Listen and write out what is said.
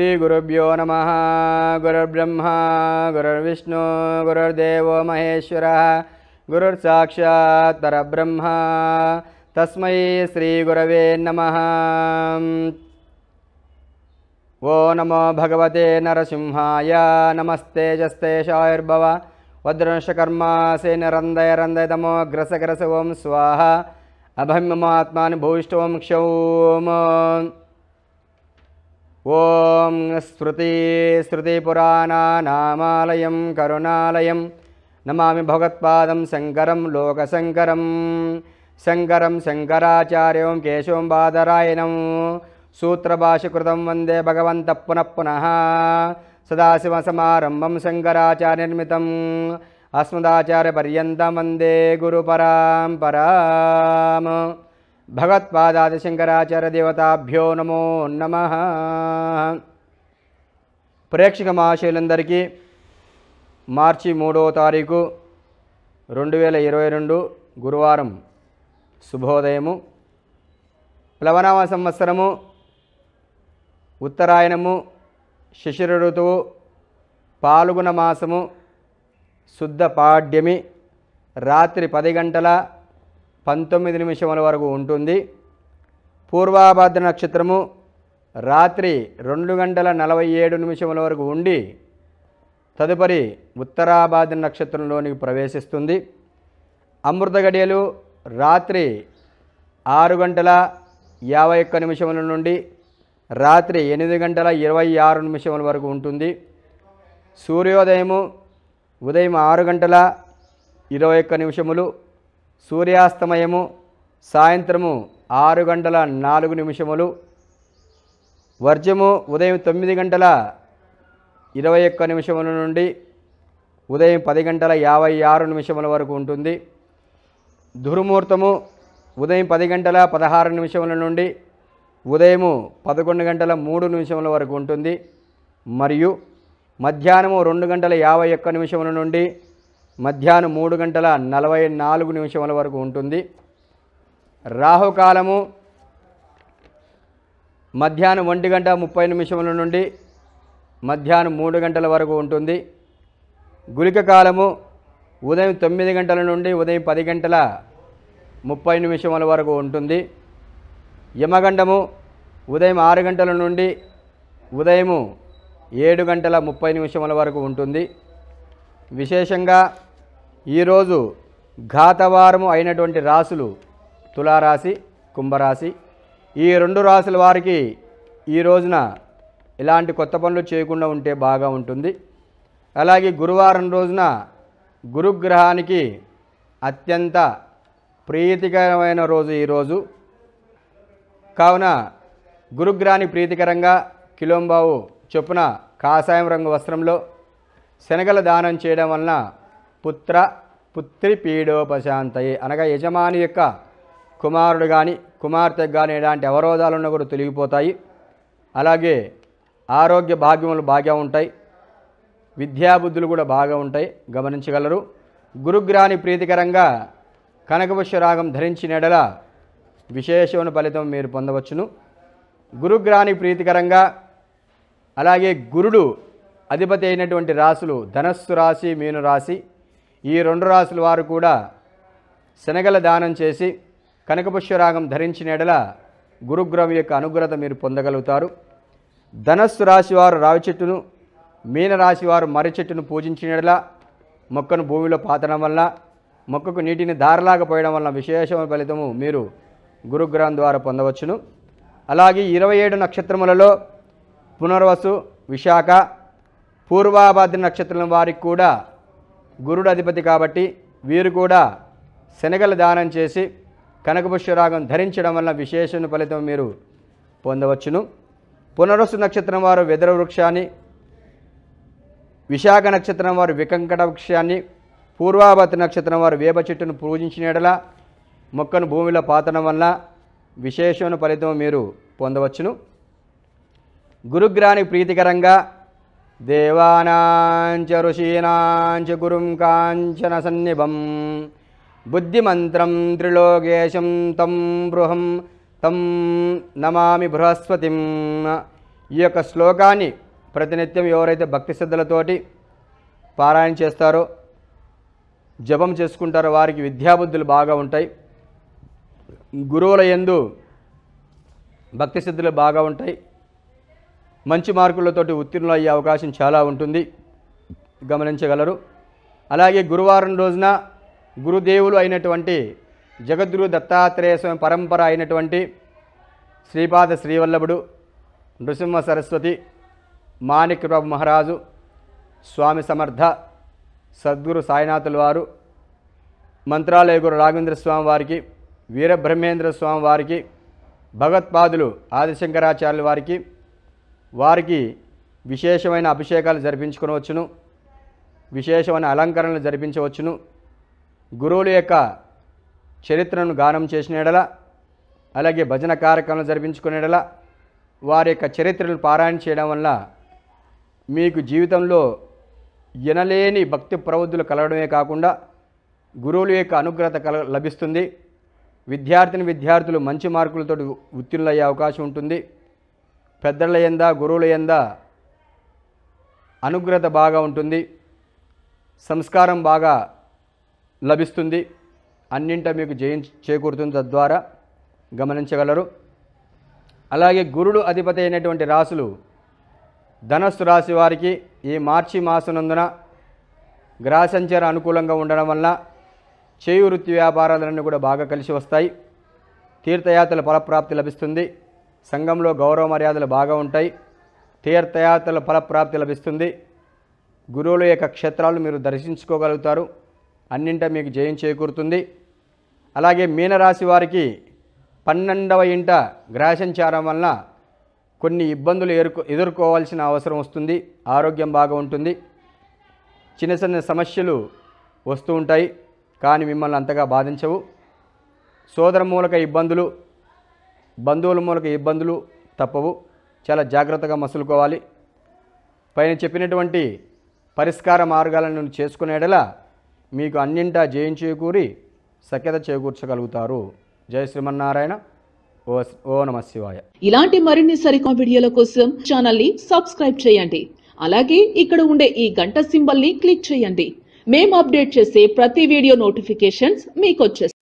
श्रीगुरुभ्यो नमः गुरुर्ब्रह्मा गुरुर्विष्णु गुरुर्देवो महेश्वरः गुरुर्साक्षात् परब्रह्म तस्मै श्रीगुरवे नमः वो नमो भगवते नरसिंहाय जस्ते शायुर्भव वज्रशकर्मासेन रन्धय रन्धय तमो ग्रसग्रसवों स्वाहा अभमहामात्मान भूयिष्ठों क्षौम ॐ स्मृतिस्मृतिपुराणानामालयं करुणालयं नमामि भगवत्पादं शङ्करं लोकशङ्करं शङ्करं शङ्कराचार्यं केशवं बादरायणं सूत्रभाषकृतं वन्दे भगवन्तः पुनः पुनः सदाशिवसमारम्भं शङ्कराचार्यनिर्मितम् अस्मदाचार्यपर्यन्तं वन्दे गुरुपरां पराम् భగవత్పాదాదిశంకరాచార్య నమో నమ ప్రేక్షక మహాశయులందరికీ మార్చి మూడవ తారీఖు రెండు వేల ఇరవై రెండు గురువారం శుభోదయము ప్లవనామ సంవత్సరము ఉత్తరాయణము శిశిర ఋతువు పాల్గొన మాసము శుద్ధ పాడ్యమి రాత్రి పది గంటల పంతొమ్మిది నిమిషముల వరకు ఉంటుంది పూర్వాభాద్ర నక్షత్రము రాత్రి రెండు గంటల నలభై ఏడు నిమిషముల వరకు ఉండి తదుపరి ఉత్తరాభాద్ర నక్షత్రంలోనికి ప్రవేశిస్తుంది అమృత గడియలు రాత్రి ఆరు గంటల యాభై ఒక్క నిమిషముల నుండి రాత్రి ఎనిమిది గంటల ఇరవై ఆరు నిమిషముల వరకు ఉంటుంది సూర్యోదయము ఉదయం ఆరు గంటల ఇరవై ఒక్క నిమిషములు సూర్యాస్తమయము సాయంత్రము ఆరు గంటల నాలుగు నిమిషములు వర్జము ఉదయం తొమ్మిది గంటల ఇరవై ఒక్క నిమిషముల నుండి ఉదయం పది గంటల యాభై ఆరు నిమిషముల వరకు ఉంటుంది దుర్ముహూర్తము ఉదయం పది గంటల పదహారు నిమిషముల నుండి ఉదయము పదకొండు గంటల మూడు నిమిషముల వరకు ఉంటుంది మరియు మధ్యాహ్నము రెండు గంటల యాభై ఒక్క నిమిషముల నుండి మధ్యాహ్నం మూడు గంటల నలభై నాలుగు నిమిషముల వరకు ఉంటుంది రాహుకాలము మధ్యాహ్నం ఒంటి గంట ముప్పై నిమిషముల నుండి మధ్యాహ్నం మూడు గంటల వరకు ఉంటుంది గులిక కాలము ఉదయం తొమ్మిది గంటల నుండి ఉదయం పది గంటల ముప్పై నిమిషముల వరకు ఉంటుంది యమగండము ఉదయం ఆరు గంటల నుండి ఉదయము ఏడు గంటల ముప్పై నిమిషముల వరకు ఉంటుంది విశేషంగా ఈరోజు ఘాతవారము అయినటువంటి రాసులు తులారాశి కుంభరాశి ఈ రెండు రాసుల వారికి ఈ రోజున ఇలాంటి కొత్త పనులు చేయకుండా ఉంటే బాగా ఉంటుంది అలాగే గురువారం రోజున గురుగ్రహానికి అత్యంత ప్రీతికరమైన రోజు ఈరోజు కావున గురుగ్రహాన్ని ప్రీతికరంగా కిలోంబావు చొప్పున కాషాయం రంగు వస్త్రంలో శనగలు దానం చేయడం వలన పుత్ర పుత్రి పీడోపశాంతయే అనగా యజమాని యొక్క కుమారుడు కానీ కుమార్తెకు కానీ ఎలాంటి ఉన్నా కూడా తొలగిపోతాయి అలాగే ఆరోగ్య భాగ్యములు బాగా ఉంటాయి విద్యాబుద్ధులు కూడా బాగా ఉంటాయి గమనించగలరు గురుగ్రాని ప్రీతికరంగా కనకపుష్యరాగం ధరించినడల విశేషమైన ఫలితం మీరు పొందవచ్చును గురుగ్రాని ప్రీతికరంగా అలాగే గురుడు అధిపతి అయినటువంటి రాసులు ధనస్సు రాశి మీను రాశి ఈ రెండు రాసుల వారు కూడా శనగల దానం చేసి కనకపుష్యరాగం ధరించిన ఎడల గురుగ్రహం యొక్క అనుగ్రహత మీరు పొందగలుగుతారు ధనస్సు రాశివారు రావి చెట్టును వారు మర్రి చెట్టును పూజించిన ఎడల మొక్కను భూమిలో పాతడం వల్ల మొక్కకు నీటిని దారలాగా పోయడం వల్ల విశేషమైన ఫలితము మీరు గురుగ్రహం ద్వారా పొందవచ్చును అలాగే ఇరవై ఏడు నక్షత్రములలో పునర్వసు విశాఖ పూర్వాభాద్రి నక్షత్రం వారికి కూడా గురుడు అధిపతి కాబట్టి వీరు కూడా శనగలు దానం చేసి కనకపుష్యరాగం ధరించడం వల్ల విశేషణ ఫలితం మీరు పొందవచ్చును పునరుసు నక్షత్రం వారు వెదర వృక్షాన్ని విశాఖ నక్షత్రం వారు వికంకట వృక్షాన్ని పూర్వాభతి నక్షత్రం వారు వేప చెట్టును పూజించిన ఎడల మొక్కను భూమిలో పాతడం వల్ల విశేషమైన ఫలితం మీరు పొందవచ్చును గురుగ్రహానికి ప్రీతికరంగా దేవానాంచ ఋషీనాంచ గురుం కాంచన సన్నిభం బుద్ధిమంత్రం త్రిలోకేశం తం బృహం తం నమామి బృహస్పతి ఈ యొక్క శ్లోకాన్ని ప్రతినిత్యం ఎవరైతే భక్తి శ్రద్ధలతోటి పారాయణ చేస్తారో జపం చేసుకుంటారో వారికి విద్యాబుద్ధులు బాగా ఉంటాయి గురువుల ఎందు భక్తి సిద్ధులు బాగా ఉంటాయి మంచి మార్కులతోటి ఉత్తీర్ణులు అయ్యే అవకాశం చాలా ఉంటుంది గమనించగలరు అలాగే గురువారం రోజున గురుదేవులు అయినటువంటి జగద్గురు దత్తాత్రేయ స్వామి పరంపర అయినటువంటి శ్రీపాద శ్రీవల్లభుడు నృసింహ సరస్వతి మాణిక్యప్రభు మహారాజు స్వామి సమర్థ సద్గురు సాయినాథుల వారు మంత్రాలయ గురు రాఘవేంద్ర స్వామి వారికి వీరబ్రహ్మేంద్ర స్వామి వారికి భగవత్పాదులు ఆదిశంకరాచార్యుల వారికి వారికి విశేషమైన అభిషేకాలు జరిపించుకునవచ్చును విశేషమైన అలంకరణలు జరిపించవచ్చును గురువుల యొక్క చరిత్రను గానం చేసిన ఎడల అలాగే భజన కార్యక్రమాలు జరిపించుకునేడల వారి యొక్క చరిత్రను పారాయణ చేయడం వల్ల మీకు జీవితంలో ఎనలేని భక్తి ప్రవృద్ధులు కలగడమే కాకుండా గురువుల యొక్క అనుగ్రహత కల లభిస్తుంది విద్యార్థిని విద్యార్థులు మంచి మార్కులతో ఉత్తీర్ణులయ్యే అవకాశం ఉంటుంది పెద్దల ఎంద గురువుల ఎంద అనుగ్రత బాగా ఉంటుంది సంస్కారం బాగా లభిస్తుంది అన్నింట మీకు జయి చేకూరుతుంది తద్వారా గమనించగలరు అలాగే గురుడు అధిపతి అయినటువంటి రాసులు ధనస్సు రాశి వారికి ఈ మార్చి మాసనందున గ్రహ సంచార అనుకూలంగా ఉండడం వల్ల చేయువృత్తి వ్యాపారాలన్నీ కూడా బాగా కలిసి వస్తాయి తీర్థయాత్రల ఫలప్రాప్తి లభిస్తుంది సంఘంలో గౌరవ మర్యాదలు బాగా ఉంటాయి తీర్థయాత్రల ఫలప్రాప్తి లభిస్తుంది గురువుల యొక్క క్షేత్రాలు మీరు దర్శించుకోగలుగుతారు అన్నింట మీకు జయం చేకూరుతుంది అలాగే మీనరాశి వారికి పన్నెండవ ఇంట గ్రహసంచారం వలన కొన్ని ఇబ్బందులు ఎదుర్కొ ఎదుర్కోవాల్సిన అవసరం వస్తుంది ఆరోగ్యం బాగా ఉంటుంది చిన్న చిన్న సమస్యలు వస్తూ ఉంటాయి కానీ మిమ్మల్ని అంతగా బాధించవు సోదరమూలక ఇబ్బందులు బంధువుల మూలక ఇబ్బందులు తప్పవు చాలా జాగ్రత్తగా మసులుకోవాలి పైన చెప్పినటువంటి పరిష్కార మార్గాలను చేసుకునేడలా మీకు అన్నింటా జయం సఖ్యత చేకూర్చగలుగుతారు జయ శ్రీమన్నారాయణ ఓ నమ శివాయ ఇలాంటి మరిన్ని సరికొత్త వీడియోల కోసం ఛానల్ ని సబ్స్క్రైబ్ చేయండి అలాగే ఇక్కడ ఉండే ఈ గంట సింబల్ ని క్లిక్ చేయండి మేము అప్డేట్ చేసే ప్రతి వీడియో నోటిఫికేషన్స్ మీకు